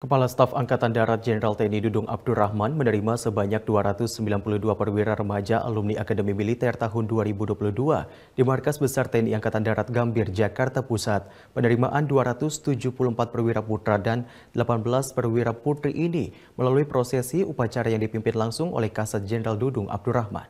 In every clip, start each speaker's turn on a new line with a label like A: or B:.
A: Kepala Staf Angkatan Darat Jenderal TNI Dudung Abdurrahman menerima sebanyak 292 perwira remaja alumni Akademi Militer tahun 2022 di Markas Besar TNI Angkatan Darat Gambir, Jakarta Pusat. Penerimaan 274 perwira putra dan 18 perwira putri ini melalui prosesi upacara yang dipimpin langsung oleh Kasat Jenderal Dudung Abdurrahman.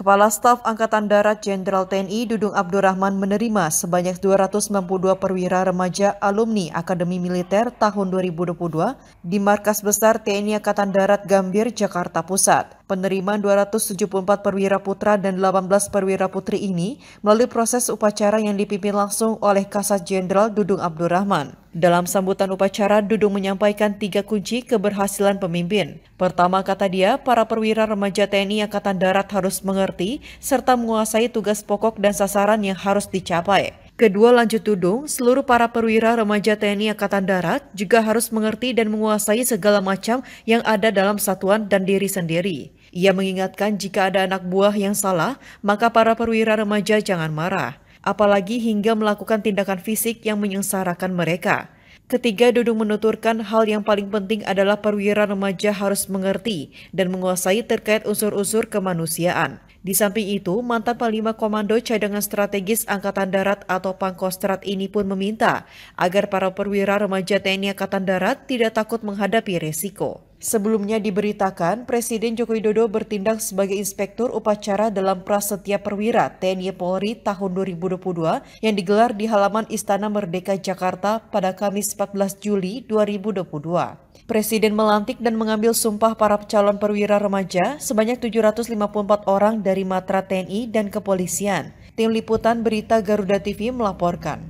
B: Kepala Staf Angkatan Darat Jenderal TNI Dudung Abdurrahman menerima sebanyak 292 perwira remaja alumni Akademi Militer tahun 2022 di Markas Besar TNI Angkatan Darat Gambir, Jakarta Pusat. Penerimaan 274 perwira putra dan 18 perwira putri ini melalui proses upacara yang dipimpin langsung oleh Kasat Jenderal Dudung Abdurrahman. Dalam sambutan upacara, Dudung menyampaikan tiga kunci keberhasilan pemimpin. Pertama, kata dia, para perwira remaja TNI Angkatan Darat harus mengerti serta menguasai tugas pokok dan sasaran yang harus dicapai. Kedua, lanjut Dudung, seluruh para perwira remaja TNI Angkatan Darat juga harus mengerti dan menguasai segala macam yang ada dalam satuan dan diri sendiri. Ia mengingatkan jika ada anak buah yang salah, maka para perwira remaja jangan marah apalagi hingga melakukan tindakan fisik yang menyengsarakan mereka. Ketiga, Dudung menuturkan hal yang paling penting adalah perwira remaja harus mengerti dan menguasai terkait unsur-unsur kemanusiaan. Di samping itu, mantan Panglima Komando Cadangan Strategis Angkatan Darat atau Pangkostrat ini pun meminta agar para perwira remaja TNI Angkatan Darat tidak takut menghadapi resiko. Sebelumnya diberitakan, Presiden Joko Widodo bertindak sebagai inspektur upacara dalam prasetya perwira TNI Polri tahun 2022 yang digelar di halaman Istana Merdeka Jakarta pada Kamis 14 Juli 2022. Presiden melantik dan mengambil sumpah para calon perwira remaja sebanyak 754 orang dari Matra TNI dan kepolisian. Tim Liputan Berita Garuda TV melaporkan.